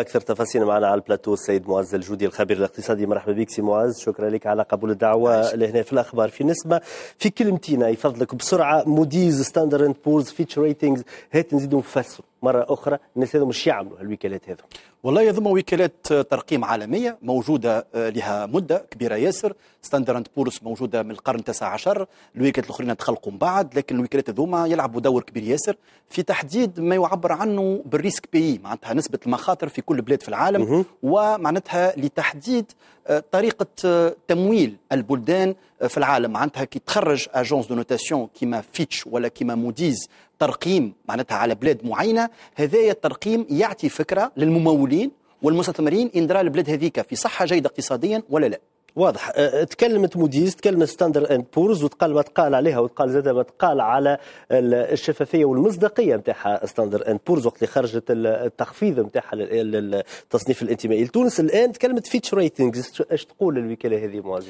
اكثر تفاصيل معنا على البلاتو السيد معز الجودي الخبير الاقتصادي مرحبا بك سي معز شكرا لك على قبول الدعوة لهنا في الأخبار في نسبه في كلمتين يفضلك بسرعة موديز ستاندرد بولز فيتش ريتنجز هات نزيدوا نفسروا مره اخرى الناس هذو مش يعملوا الوكالات هذو والله يضم وكالات ترقيم عالميه موجوده آه، لها مده كبيره ياسر ستاندرد بورس موجوده من القرن التاسع عشر الوكالات الاخرين تخلقوا من بعد لكن الوكالات هذوما يلعبوا دور كبير ياسر في تحديد ما يعبر عنه بالريسك بي معناتها نسبه المخاطر في كل بلاد في العالم ومعناتها لتحديد آه، طريقه آه، تمويل البلدان في العالم معناتها كي تخرج اجونس دو نوتاسيون كيما فيتش ولا كيما موديز ترقيم معناتها على بلاد معينه هذايا الترقيم يعطي فكره للممولين والمستثمرين ان درا البلاد هذيك في صحه جيده اقتصاديا ولا لا واضح أه، أه، تكلمت موديز تكلمت ستاندر اند بورز وتقال ما تقال عليها وتقال زاد ما تقال على الشفافيه والمصداقيه نتاعها ستاندر اند بورز وقت اللي خرجت التخفيض نتاعها للتصنيف الانتمائي لتونس الان تكلمت فيتش ريتنج اش تقول الوكاله هذه معزز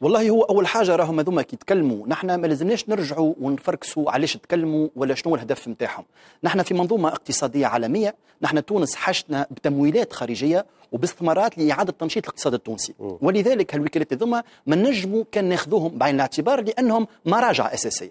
والله هو اول حاجه راهم هذوما كي تكلموا نحن ما لازمناش نرجعوا ونفركسوا علاش تكلموا ولا شنو الهدف نتاعهم نحن في منظومه اقتصاديه عالميه نحن تونس حشنا بتمويلات خارجيه وباستثمارات لاعاده تنشيط الاقتصاد التونسي ولذلك هالوكالات هذوما ما نجموا كان ناخذوهم بعين الاعتبار لانهم مراجع اساسيه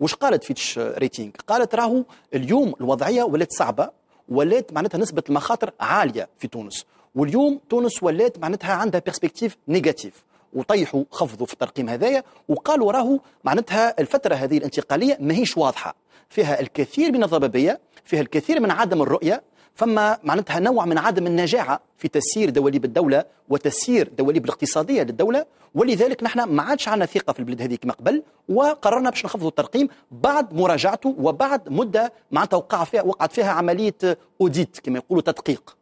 واش قالت فيتش ريتينغ قالت راهو اليوم الوضعيه ولات صعبه ولات معناتها نسبه المخاطر عاليه في تونس واليوم تونس ولات معناتها عندها بيرسبكتيف نيجاتيف وطيحوا خفضوا في الترقيم هذايا وقالوا راهو معناتها الفتره هذه الانتقاليه ماهيش واضحه فيها الكثير من الضبابيه فيها الكثير من عدم الرؤيه فما معناتها نوع من عدم النجاعه في تسيير دواليب الدوله وتسيير دواليب الاقتصاديه للدوله ولذلك نحن ما عادش عندنا ثقه في البلاد هذه كما قبل وقررنا باش نخفضوا الترقيم بعد مراجعته وبعد مده معناتها وقع فيها وقعت فيها عمليه اوديت كما يقولوا تدقيق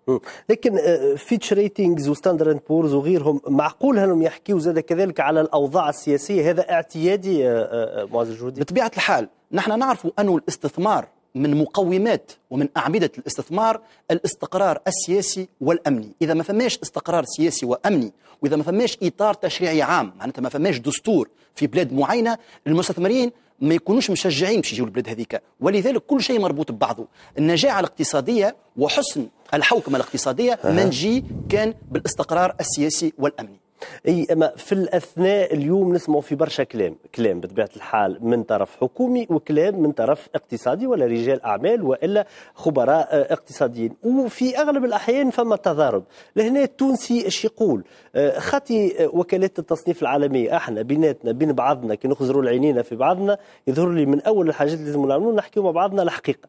لكن فيتش ريتنجز وستاندرد بورز وغيرهم معقول انهم يحكيوا زاد كذلك على الاوضاع السياسيه هذا اعتيادي آه، آه، آه، معاذ الجهودي بطبيعه الحال نحن نعرف أن الاستثمار من مقومات ومن أعمدة الاستثمار الاستقرار السياسي والأمني إذا ما فماش استقرار سياسي وأمني وإذا ما فماش إطار تشريعي عام معناتها ما فماش دستور في بلاد معينة المستثمرين ما يكونوش مشجعين باش يجيو البلاد هذيك ولذلك كل شيء مربوط ببعضه النجاعة الاقتصادية وحسن الحوكمة الاقتصادية منجي كان بالاستقرار السياسي والأمني اي اما في الاثناء اليوم نسمعوا في برشا كلام كلام بطبيعه الحال من طرف حكومي وكلام من طرف اقتصادي ولا رجال اعمال والا خبراء آه، اقتصاديين وفي اغلب الاحيان فما تضارب لهنا التونسي اش يقول آه، خطي آه، وكالات التصنيف العالميه احنا بيناتنا بين بعضنا كي نخزروا العينينا في بعضنا يظهر لي من اول الحاجات اللي لازم نعملوها نحكيو مع بعضنا الحقيقه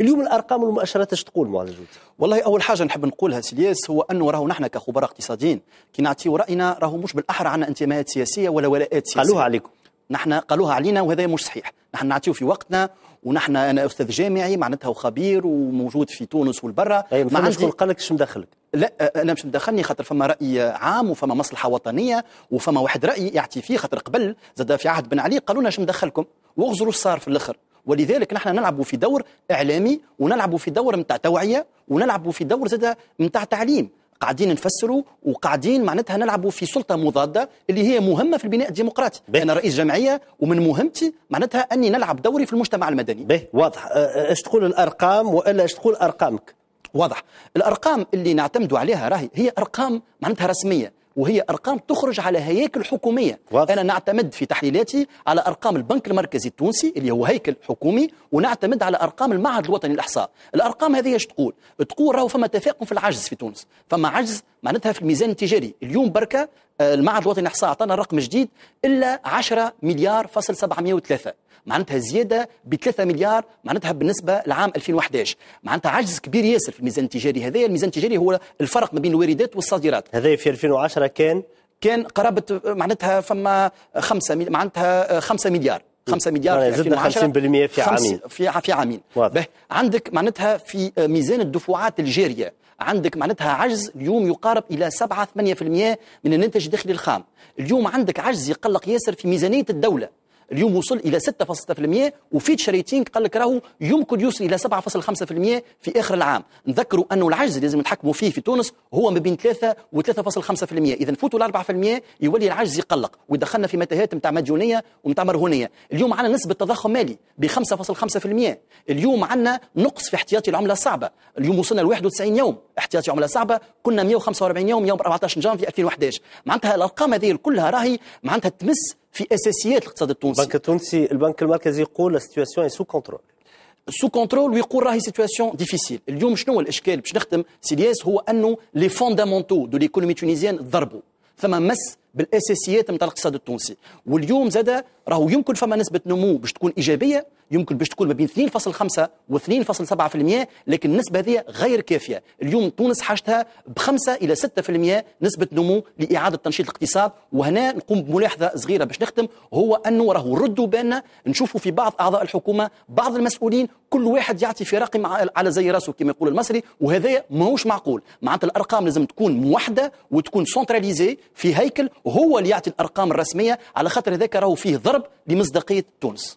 اليوم الارقام والمؤشرات اش تقول معاذ والله اول حاجه نحب نقولها سلياس هو انه راهو نحن كخبراء اقتصاديين كي نعطيو راينا راهو مش بالاحرى عندنا انتماءات سياسيه ولا ولاءات سياسيه قالوها عليكم نحن قالوها علينا وهذا مش صحيح نحن نعطيو في وقتنا ونحن انا استاذ جامعي معناتها وخبير وموجود في تونس والبرا أيه طيب، ما عندي شكون قال لك مدخلك لا انا مش مدخلني خاطر فما راي عام وفما مصلحه وطنيه وفما واحد راي يعطي فيه خاطر قبل زاد في عهد بن علي قالوا لنا مدخلكم واغزروا صار في الاخر ولذلك نحن نلعبوا في دور اعلامي ونلعبوا في دور نتاع توعيه ونلعبوا في دور زاد نتاع تعليم قاعدين نفسروا وقاعدين معناتها نلعبوا في سلطه مضاده اللي هي مهمه في البناء الديمقراطي بيه. انا رئيس جمعيه ومن مهمتي معناتها اني نلعب دوري في المجتمع المدني به واضح اش أه، أه، تقول الارقام والا اش تقول ارقامك واضح الارقام اللي نعتمدوا عليها راهي هي ارقام معناتها رسميه وهي أرقام تخرج على هياكل حكومية واضح. أنا نعتمد في تحليلاتي على أرقام البنك المركزي التونسي اللي هو هيكل حكومي ونعتمد على أرقام المعهد الوطني للإحصاء الأرقام هذه ايش تقول تقول راهو فما تفاقم في العجز في تونس فما عجز معناتها في الميزان التجاري اليوم بركة آه، المعهد الوطني للإحصاء أعطانا رقم جديد إلا 10 مليار فاصل 703 معناتها زيادة ب 3 مليار معناتها بالنسبة لعام 2011 معناتها عجز كبير ياسر في الميزان التجاري هذا الميزان التجاري هو الفرق ما بين الواردات والصادرات هذا في 2010 كان كان قرابة معناتها فما 5 معناتها 5 آه، مليار 5 مليار في 2010 50% في عامين في في عامين به عندك معناتها في ميزان الدفعات الجاريه عندك معناتها عجز اليوم يقارب الى 7 8% من الناتج الداخلي الخام اليوم عندك عجز يقلق ياسر في ميزانيه الدوله اليوم وصل الى 6.6% وفي ريتينج قال لك راهو يمكن يوصل الى 7.5% في اخر العام نذكروا انه العجز اللي لازم نتحكموا فيه في تونس هو ما بين 3 و 3.5% اذا فوتوا ل 4% يولي العجز يقلق ودخلنا في متاهات نتاع مديونيه ونتاع مرهونيه اليوم عندنا نسبه تضخم مالي ب 5.5% اليوم عندنا نقص في احتياطي العمله الصعبه اليوم وصلنا ل 91 يوم احتياطي عمله صعبه كنا 145 يوم يوم 14 جانفي 2011 معناتها الارقام هذه كلها راهي معناتها تمس في اساسيات الاقتصاد التونسي البنك التونسي البنك المركزي يقول لا سيتواسيون سو كونترول سو كونترول ويقول راهي سيتواسيون ديفيسيل اليوم شنو هو الاشكال باش نخدم سيلياس هو انه لي فوندامونتو دو ليكونومي تونيزيان ضربوا ثم مس بالاساسيات نتاع الاقتصاد التونسي واليوم زاد راهو يمكن فما نسبه نمو باش تكون ايجابيه يمكن باش تكون ما بين 2.5 و 2.7% لكن النسبه هذه غير كافيه اليوم تونس حاجتها ب 5 الى 6% نسبه نمو لاعاده تنشيط الاقتصاد وهنا نقوم بملاحظه صغيره باش نختم هو انه راهو ردوا بالنا نشوفوا في بعض اعضاء الحكومه بعض المسؤولين كل واحد يعطي في رقم على زي راسه كما يقول المصري وهذا ماهوش معقول معناتها الارقام لازم تكون موحده وتكون سنتراليزي في هيكل وهو اللي يعطي الأرقام الرسمية على خاطر ذاك راهو فيه ضرب لمصداقية تونس